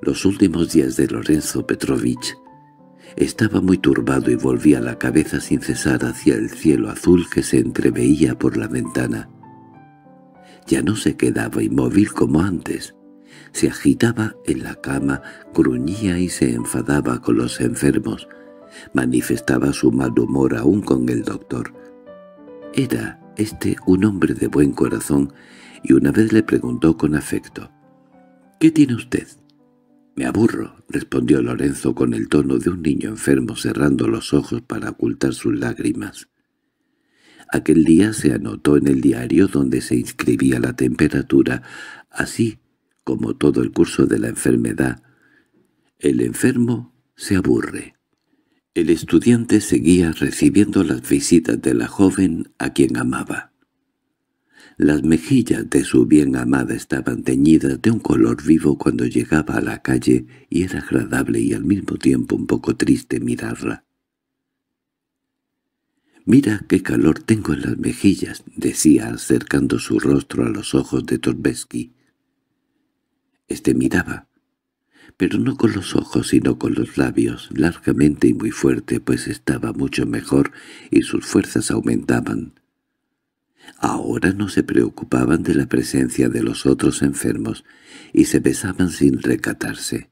Los últimos días de Lorenzo Petrovich estaba muy turbado y volvía la cabeza sin cesar hacia el cielo azul que se entreveía por la ventana. Ya no se quedaba inmóvil como antes. Se agitaba en la cama, gruñía y se enfadaba con los enfermos. Manifestaba su mal humor aún con el doctor. Era este un hombre de buen corazón y una vez le preguntó con afecto, «¿Qué tiene usted?» —Me aburro —respondió Lorenzo con el tono de un niño enfermo cerrando los ojos para ocultar sus lágrimas. Aquel día se anotó en el diario donde se inscribía la temperatura, así como todo el curso de la enfermedad. El enfermo se aburre. El estudiante seguía recibiendo las visitas de la joven a quien amaba. Las mejillas de su bien amada estaban teñidas de un color vivo cuando llegaba a la calle y era agradable y al mismo tiempo un poco triste mirarla. «Mira qué calor tengo en las mejillas», decía acercando su rostro a los ojos de Torbeski. Este miraba, pero no con los ojos sino con los labios, largamente y muy fuerte, pues estaba mucho mejor y sus fuerzas aumentaban. Ahora no se preocupaban de la presencia de los otros enfermos y se besaban sin recatarse.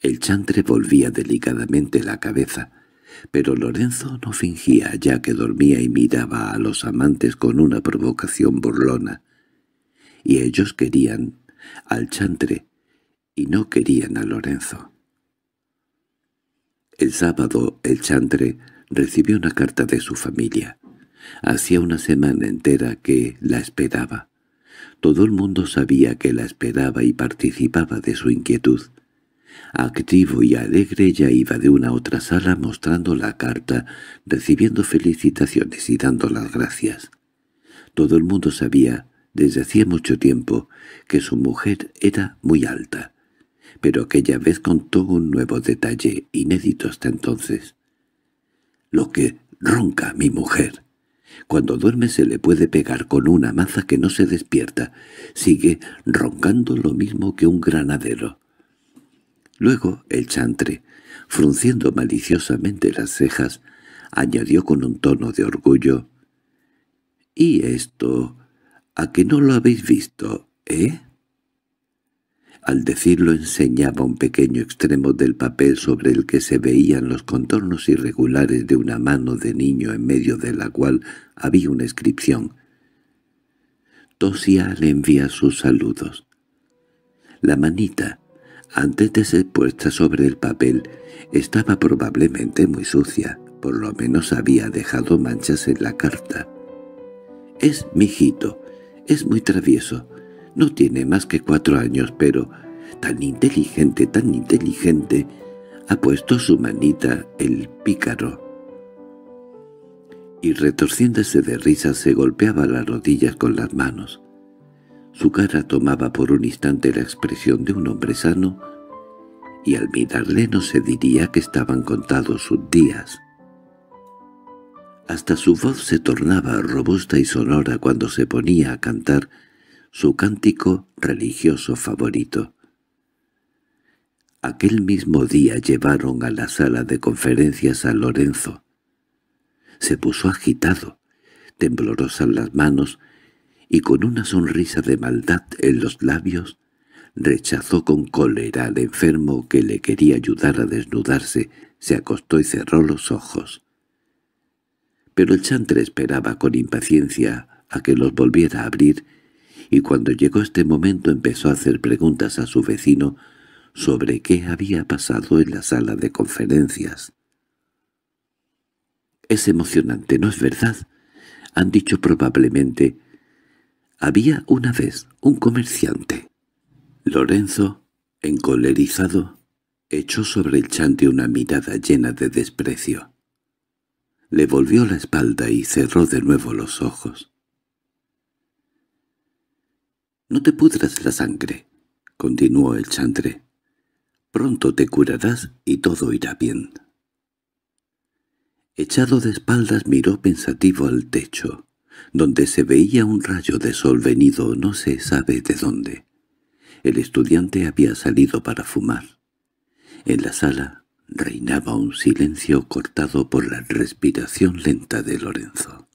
El chantre volvía delicadamente la cabeza, pero Lorenzo no fingía ya que dormía y miraba a los amantes con una provocación burlona. Y ellos querían al chantre y no querían a Lorenzo. El sábado el chantre recibió una carta de su familia. Hacía una semana entera que la esperaba. Todo el mundo sabía que la esperaba y participaba de su inquietud. Activo y alegre ya iba de una a otra sala mostrando la carta, recibiendo felicitaciones y dando las gracias. Todo el mundo sabía, desde hacía mucho tiempo, que su mujer era muy alta, pero aquella vez contó un nuevo detalle inédito hasta entonces. «Lo que ronca mi mujer», cuando duerme se le puede pegar con una maza que no se despierta. Sigue roncando lo mismo que un granadero. Luego el chantre, frunciendo maliciosamente las cejas, añadió con un tono de orgullo. —¿Y esto? ¿A que no lo habéis visto, eh? Al decirlo enseñaba un pequeño extremo del papel sobre el que se veían los contornos irregulares de una mano de niño en medio de la cual había una inscripción. Tosia le envía sus saludos. La manita, antes de ser puesta sobre el papel, estaba probablemente muy sucia, por lo menos había dejado manchas en la carta. «Es mi hijito, es muy travieso», no tiene más que cuatro años, pero tan inteligente, tan inteligente, ha puesto su manita el pícaro. Y retorciéndose de risa se golpeaba las rodillas con las manos. Su cara tomaba por un instante la expresión de un hombre sano, y al mirarle no se diría que estaban contados sus días. Hasta su voz se tornaba robusta y sonora cuando se ponía a cantar su cántico religioso favorito. Aquel mismo día llevaron a la sala de conferencias a Lorenzo. Se puso agitado, temblorosas las manos, y con una sonrisa de maldad en los labios, rechazó con cólera al enfermo que le quería ayudar a desnudarse, se acostó y cerró los ojos. Pero el chantre esperaba con impaciencia a que los volviera a abrir y cuando llegó este momento empezó a hacer preguntas a su vecino sobre qué había pasado en la sala de conferencias. «Es emocionante, ¿no es verdad?» Han dicho probablemente, «Había una vez un comerciante». Lorenzo, encolerizado, echó sobre el chante una mirada llena de desprecio. Le volvió la espalda y cerró de nuevo los ojos. —No te pudras la sangre —continuó el chantre—. Pronto te curarás y todo irá bien. Echado de espaldas miró pensativo al techo, donde se veía un rayo de sol venido no se sabe de dónde. El estudiante había salido para fumar. En la sala reinaba un silencio cortado por la respiración lenta de Lorenzo.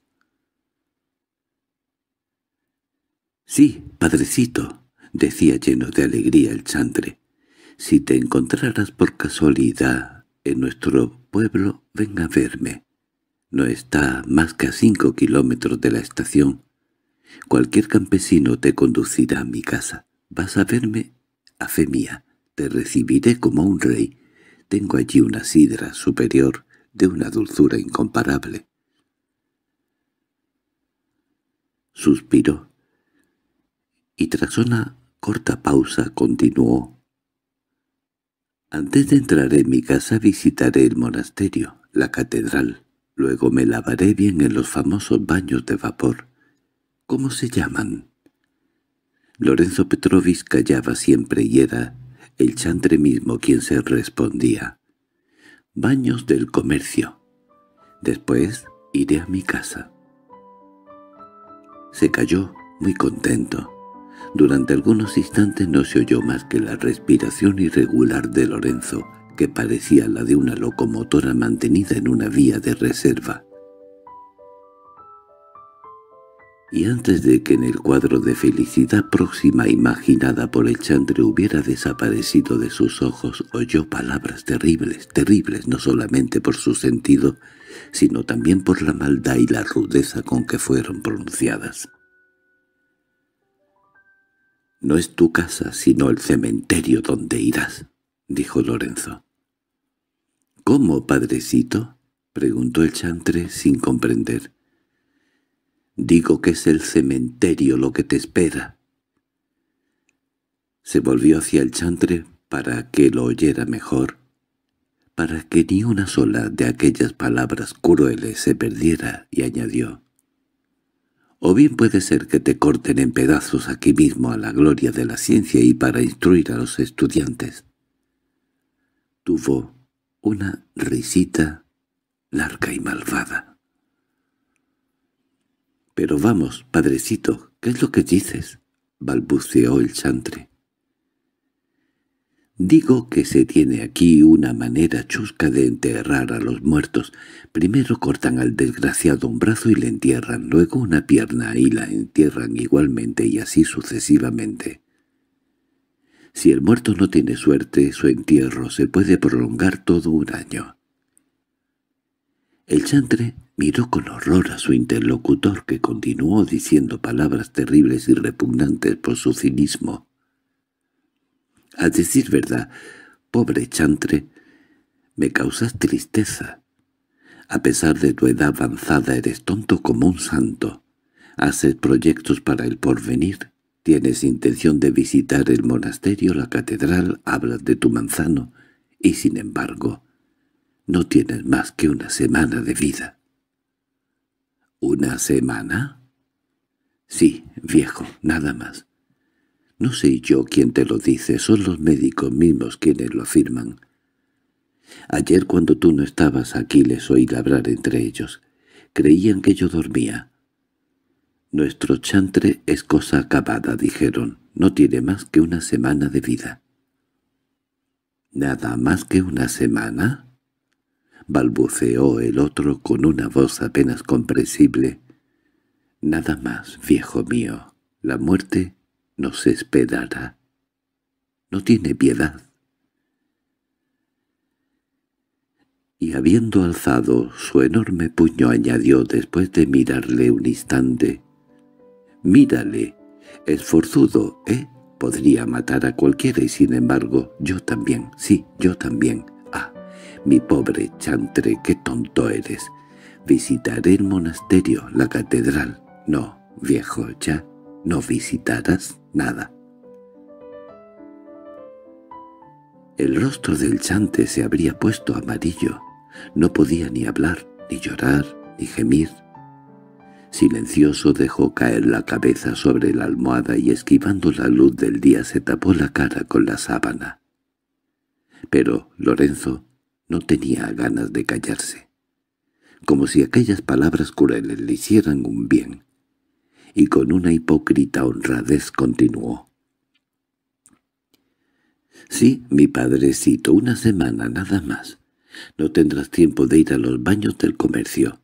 —Sí, padrecito —decía lleno de alegría el chantre—, si te encontraras por casualidad en nuestro pueblo, ven a verme. No está más que a cinco kilómetros de la estación. Cualquier campesino te conducirá a mi casa. Vas a verme a fe mía. Te recibiré como un rey. Tengo allí una sidra superior de una dulzura incomparable. Suspiró y tras una corta pausa continuó. Antes de entrar en mi casa visitaré el monasterio, la catedral. Luego me lavaré bien en los famosos baños de vapor. ¿Cómo se llaman? Lorenzo Petrovich callaba siempre y era el chantre mismo quien se respondía. Baños del comercio. Después iré a mi casa. Se cayó muy contento. Durante algunos instantes no se oyó más que la respiración irregular de Lorenzo, que parecía la de una locomotora mantenida en una vía de reserva. Y antes de que en el cuadro de felicidad próxima imaginada por el chantre hubiera desaparecido de sus ojos, oyó palabras terribles, terribles no solamente por su sentido, sino también por la maldad y la rudeza con que fueron pronunciadas. No es tu casa, sino el cementerio donde irás, dijo Lorenzo. —¿Cómo, padrecito? —preguntó el chantre sin comprender. —Digo que es el cementerio lo que te espera. Se volvió hacia el chantre para que lo oyera mejor, para que ni una sola de aquellas palabras crueles se perdiera, y añadió o bien puede ser que te corten en pedazos aquí mismo a la gloria de la ciencia y para instruir a los estudiantes. Tuvo una risita larga y malvada. —Pero vamos, padrecito, ¿qué es lo que dices? —balbuceó el chantre. Digo que se tiene aquí una manera chusca de enterrar a los muertos. Primero cortan al desgraciado un brazo y le entierran, luego una pierna y la entierran igualmente y así sucesivamente. Si el muerto no tiene suerte, su entierro se puede prolongar todo un año. El chantre miró con horror a su interlocutor que continuó diciendo palabras terribles y repugnantes por su cinismo. A decir verdad, pobre chantre, me causas tristeza. A pesar de tu edad avanzada eres tonto como un santo. Haces proyectos para el porvenir. Tienes intención de visitar el monasterio, la catedral, hablas de tu manzano, y sin embargo, no tienes más que una semana de vida. —¿Una semana? —Sí, viejo, nada más. No soy yo quien te lo dice, son los médicos mismos quienes lo afirman. Ayer cuando tú no estabas aquí les oí hablar entre ellos. Creían que yo dormía. Nuestro chantre es cosa acabada, dijeron. No tiene más que una semana de vida. —¿Nada más que una semana? —balbuceó el otro con una voz apenas comprensible. —Nada más, viejo mío. La muerte nos esperará. No tiene piedad. Y habiendo alzado su enorme puño añadió después de mirarle un instante, «Mírale, esforzudo, ¿eh? Podría matar a cualquiera y sin embargo yo también, sí, yo también. Ah, mi pobre chantre, qué tonto eres. Visitaré el monasterio, la catedral. No, viejo, ya no visitarás» nada. El rostro del chante se habría puesto amarillo. No podía ni hablar, ni llorar, ni gemir. Silencioso dejó caer la cabeza sobre la almohada y esquivando la luz del día se tapó la cara con la sábana. Pero Lorenzo no tenía ganas de callarse, como si aquellas palabras crueles le hicieran un bien y con una hipócrita honradez continuó. —Sí, mi padrecito, una semana nada más. No tendrás tiempo de ir a los baños del comercio.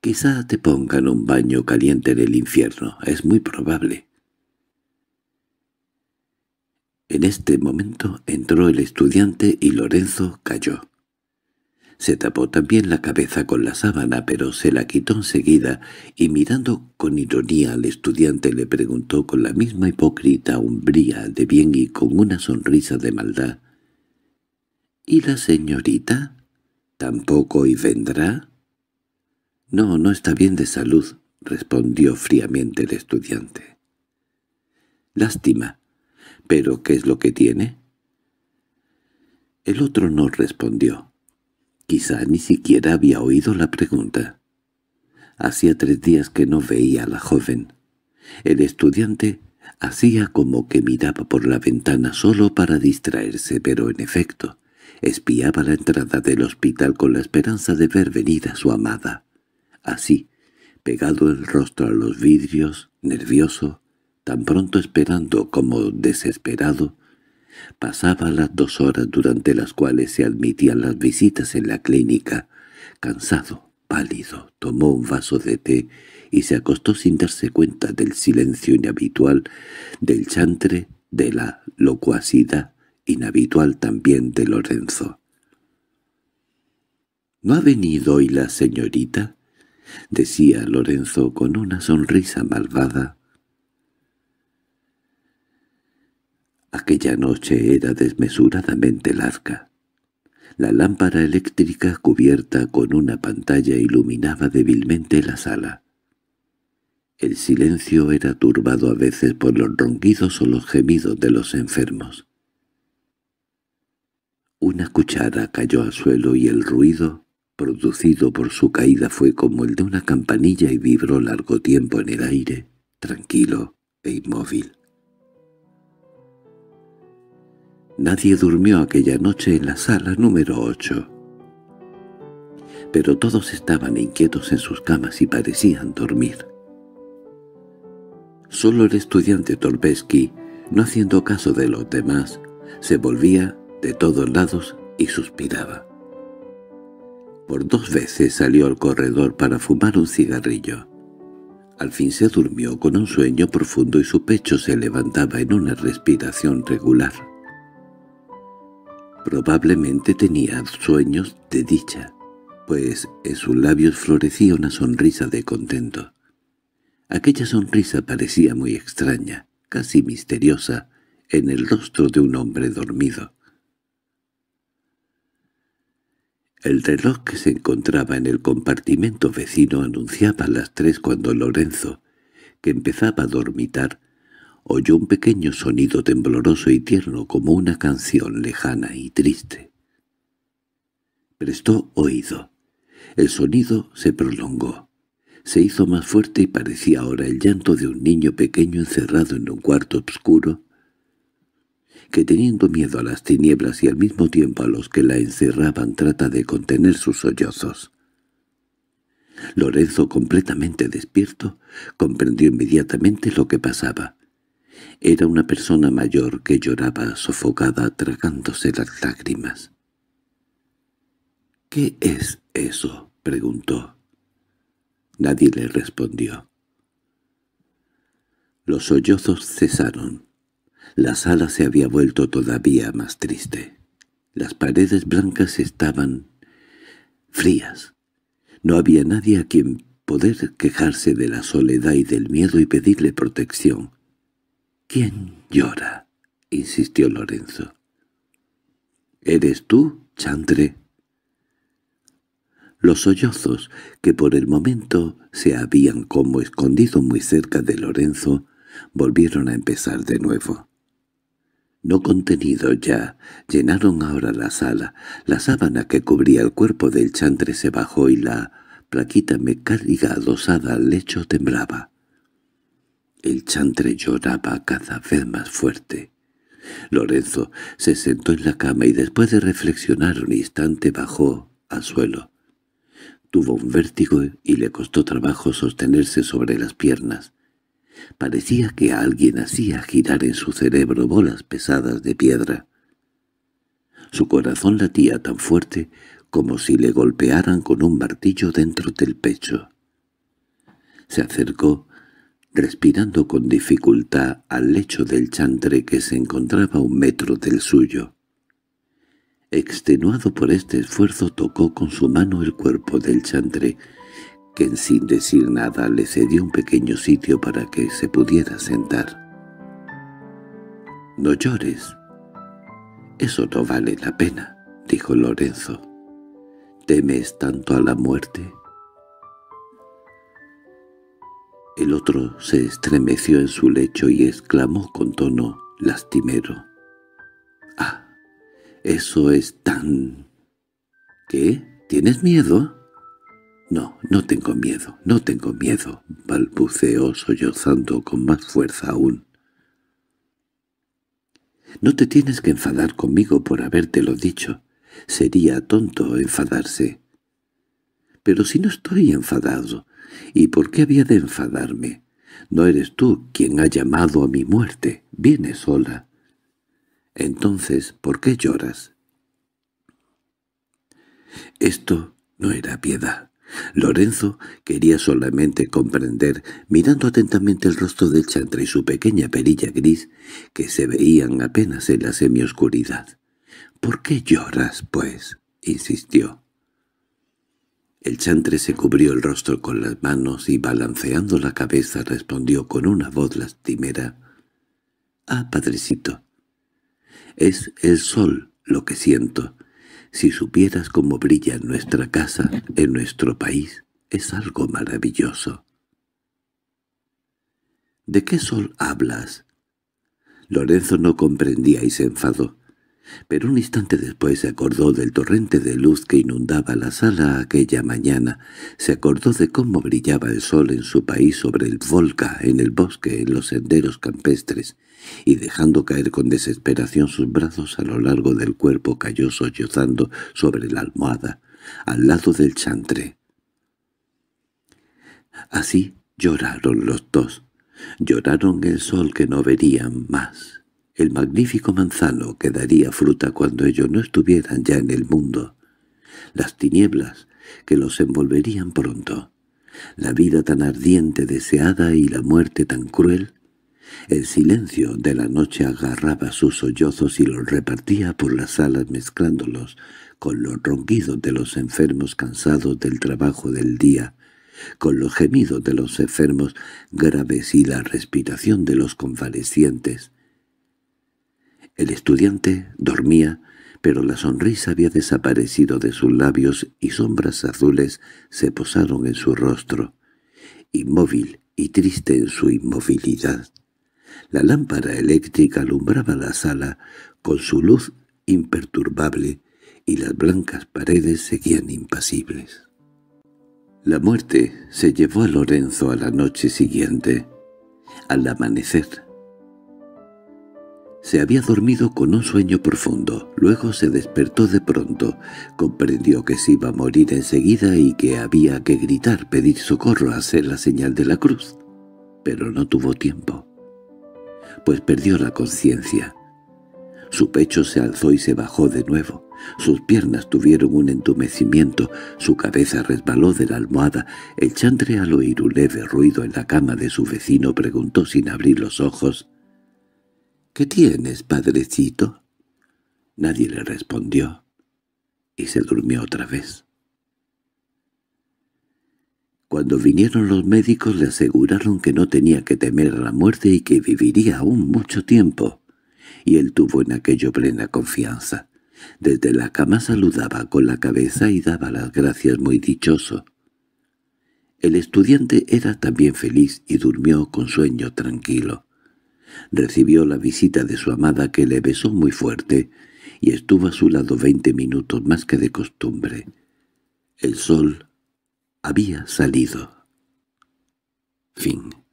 Quizá te pongan un baño caliente en el infierno, es muy probable. En este momento entró el estudiante y Lorenzo cayó. Se tapó también la cabeza con la sábana, pero se la quitó enseguida y mirando con ironía al estudiante le preguntó con la misma hipócrita umbría de bien y con una sonrisa de maldad. —¿Y la señorita? ¿Tampoco hoy vendrá? —No, no está bien de salud —respondió fríamente el estudiante. —Lástima. ¿Pero qué es lo que tiene? El otro no respondió. Quizá ni siquiera había oído la pregunta. Hacía tres días que no veía a la joven. El estudiante hacía como que miraba por la ventana solo para distraerse, pero en efecto, espiaba la entrada del hospital con la esperanza de ver venir a su amada. Así, pegado el rostro a los vidrios, nervioso, tan pronto esperando como desesperado, Pasaba las dos horas durante las cuales se admitían las visitas en la clínica. Cansado, pálido, tomó un vaso de té y se acostó sin darse cuenta del silencio inhabitual, del chantre, de la locuacidad inhabitual también de Lorenzo. —¿No ha venido hoy la señorita? —decía Lorenzo con una sonrisa malvada Aquella noche era desmesuradamente larga. La lámpara eléctrica cubierta con una pantalla iluminaba débilmente la sala. El silencio era turbado a veces por los ronquidos o los gemidos de los enfermos. Una cuchara cayó al suelo y el ruido, producido por su caída, fue como el de una campanilla y vibró largo tiempo en el aire, tranquilo e inmóvil. Nadie durmió aquella noche en la sala número ocho. Pero todos estaban inquietos en sus camas y parecían dormir. Solo el estudiante Torbesky, no haciendo caso de los demás, se volvía de todos lados y suspiraba. Por dos veces salió al corredor para fumar un cigarrillo. Al fin se durmió con un sueño profundo y su pecho se levantaba en una respiración regular. Probablemente tenía sueños de dicha, pues en sus labios florecía una sonrisa de contento. Aquella sonrisa parecía muy extraña, casi misteriosa, en el rostro de un hombre dormido. El reloj que se encontraba en el compartimento vecino anunciaba las tres cuando Lorenzo, que empezaba a dormitar, oyó un pequeño sonido tembloroso y tierno como una canción lejana y triste. Prestó oído. El sonido se prolongó. Se hizo más fuerte y parecía ahora el llanto de un niño pequeño encerrado en un cuarto oscuro, que teniendo miedo a las tinieblas y al mismo tiempo a los que la encerraban trata de contener sus sollozos. Lorenzo, completamente despierto, comprendió inmediatamente lo que pasaba. Era una persona mayor que lloraba sofocada tragándose las lágrimas. —¿Qué es eso? —preguntó. Nadie le respondió. Los sollozos cesaron. La sala se había vuelto todavía más triste. Las paredes blancas estaban frías. No había nadie a quien poder quejarse de la soledad y del miedo y pedirle protección. —¿Quién llora? —insistió Lorenzo. —¿Eres tú, Chantre? Los sollozos, que por el momento se habían como escondido muy cerca de Lorenzo, volvieron a empezar de nuevo. No contenido ya, llenaron ahora la sala, la sábana que cubría el cuerpo del chantre se bajó y la plaquita mecánica adosada al lecho temblaba. El chantre lloraba cada vez más fuerte. Lorenzo se sentó en la cama y después de reflexionar un instante bajó al suelo. Tuvo un vértigo y le costó trabajo sostenerse sobre las piernas. Parecía que alguien hacía girar en su cerebro bolas pesadas de piedra. Su corazón latía tan fuerte como si le golpearan con un martillo dentro del pecho. Se acercó respirando con dificultad al lecho del chantre que se encontraba a un metro del suyo. Extenuado por este esfuerzo tocó con su mano el cuerpo del chantre, que sin decir nada le cedió un pequeño sitio para que se pudiera sentar. «No llores». «Eso no vale la pena», dijo Lorenzo. «¿Temes tanto a la muerte?» El otro se estremeció en su lecho y exclamó con tono lastimero. —¡Ah! Eso es tan... —¿Qué? ¿Tienes miedo? —No, no tengo miedo, no tengo miedo —balbuceó sollozando con más fuerza aún. —No te tienes que enfadar conmigo por habértelo dicho. Sería tonto enfadarse. —Pero si no estoy enfadado, ¿Y por qué había de enfadarme? No eres tú quien ha llamado a mi muerte. Vienes sola. Entonces, ¿por qué lloras? Esto no era piedad. Lorenzo quería solamente comprender, mirando atentamente el rostro del chantre y su pequeña perilla gris, que se veían apenas en la semioscuridad. —¿Por qué lloras, pues? —insistió. El chantre se cubrió el rostro con las manos y balanceando la cabeza respondió con una voz lastimera. «Ah, padrecito, es el sol lo que siento. Si supieras cómo brilla en nuestra casa, en nuestro país, es algo maravilloso». «¿De qué sol hablas?» Lorenzo no comprendía y se enfadó pero un instante después se acordó del torrente de luz que inundaba la sala aquella mañana, se acordó de cómo brillaba el sol en su país sobre el Volca, en el bosque, en los senderos campestres, y dejando caer con desesperación sus brazos a lo largo del cuerpo cayó sollozando sobre la almohada, al lado del chantre. Así lloraron los dos, lloraron el sol que no verían más el magnífico manzano que daría fruta cuando ellos no estuvieran ya en el mundo, las tinieblas que los envolverían pronto, la vida tan ardiente deseada y la muerte tan cruel, el silencio de la noche agarraba sus sollozos y los repartía por las alas mezclándolos con los ronquidos de los enfermos cansados del trabajo del día, con los gemidos de los enfermos graves y la respiración de los convalecientes, el estudiante dormía, pero la sonrisa había desaparecido de sus labios y sombras azules se posaron en su rostro, inmóvil y triste en su inmovilidad. La lámpara eléctrica alumbraba la sala con su luz imperturbable y las blancas paredes seguían impasibles. La muerte se llevó a Lorenzo a la noche siguiente. Al amanecer, se había dormido con un sueño profundo, luego se despertó de pronto, comprendió que se iba a morir enseguida y que había que gritar, pedir socorro, hacer la señal de la cruz, pero no tuvo tiempo, pues perdió la conciencia. Su pecho se alzó y se bajó de nuevo, sus piernas tuvieron un entumecimiento, su cabeza resbaló de la almohada, el chantre al oír un leve ruido en la cama de su vecino preguntó sin abrir los ojos, —¿Qué tienes, padrecito? Nadie le respondió, y se durmió otra vez. Cuando vinieron los médicos le aseguraron que no tenía que temer a la muerte y que viviría aún mucho tiempo, y él tuvo en aquello plena confianza. Desde la cama saludaba con la cabeza y daba las gracias muy dichoso. El estudiante era también feliz y durmió con sueño tranquilo. Recibió la visita de su amada que le besó muy fuerte y estuvo a su lado veinte minutos más que de costumbre. El sol había salido. Fin